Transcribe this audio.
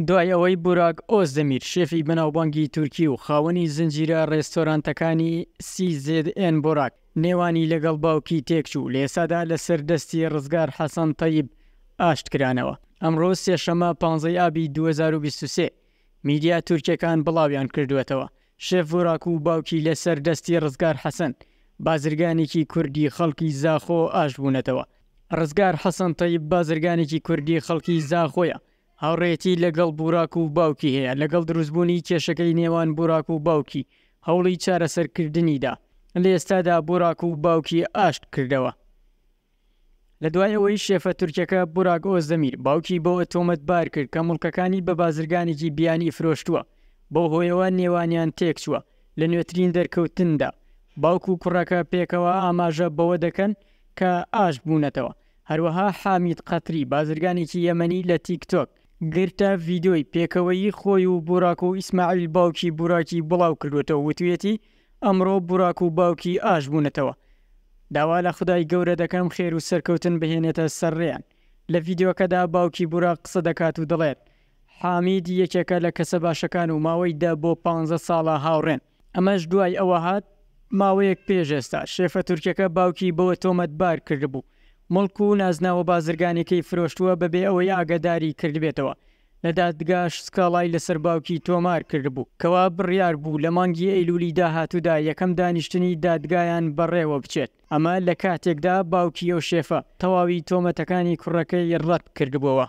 دوایەوەی بوراک ئۆزدەمیر شێفی بناوبانگی تورکی و خاوەنی زنجیرە ڕێستۆرانتەکانی سیZN بۆراک نێوانی لەگەڵ باوکی تێکچوو لێسادا لە سەردەستی ڕزگار حەسەن تەیب ئاشتکرانەوە ئەمڕۆ سێشەمە 15 ئابی 2023 میدیا تورکەکان بڵاویان کردوێتەوە شێف بوراک و باوکی لە سەردەستی ڕزگار حەسەن بازرگانێکی کوردی خەڵکی زاخۆ ئاش بوونەتەوە ڕزگار حەسەن تەیب بازرگانێکی کوردی خەڵکی زاخۆیە هاوڕێتی لەگەڵ بوراک و باوکی هەیە لەگەڵ دروستبوونی کێشەکەی نێوان بوراک و باوکی هەوڵی چارەسەرکردنیدا لە ئێستادا بوراک و باوکی ئاشت کردەوە لە دوایەوەی شێفە تورکەکە بوراک ئۆ زەمیر باوکی بەوە تۆمەت بار کرد کە مڵکەکانی بە بازرگانێکی بیانی فرۆشتووە بۆ هۆیەوە نێوانیان تێکچووە لە نوێترین دەرکەوتندا باوک و کوڕەکە پێکەوە ئاماژە بەوە دەکەن کە ئاش بوونەتەوە هەروەها حامید قەتری بازرگانێکی یەمەنی لە تیکتۆک گرتە ڤیددیۆی پێکەوەی خۆی و بوراک و ئیسماعیل باوکی بوراکی بڵاو کردوێتەوە وتوێتی ئەمڕۆ بوراک و باوکی ئاش بوونەتەوە داوا لە خدای گەورە دەکەم خێر و سەرکەوتن بهێنێتە سەرڕێیان لە ڤیددیوەکەدا باوکی بورا قسە دەکات و دەڵێت حامید یەکێکە لە کەسە باشەکان و ماوەی دە بۆ 15 ساڵە هاوڕێن ئەمەش دوای ئەوە هات ماوەیەک پێشێستا شێفە تورکەکە باوکی بەوە تۆمەتبار کردبوو مڵک و نازناوە بازرگانەکەی فرۆشتووە بەبێ ئەوەی ئاگداری کردبێتەوە لە دادگاش سکاڵای لەسەر باوکی تۆمار کردبوو کەوا بڕیار بوو لە مانگی ئەیلولی داهاتوودا یەکەم دانیشتنی دادگایان بەڕێوە بچێت ئەمە لە کاتێکدا باوکی ئەو شێفە تەواوی تۆمەتەکانی کوڕەکەی ڕەت کردبووەوە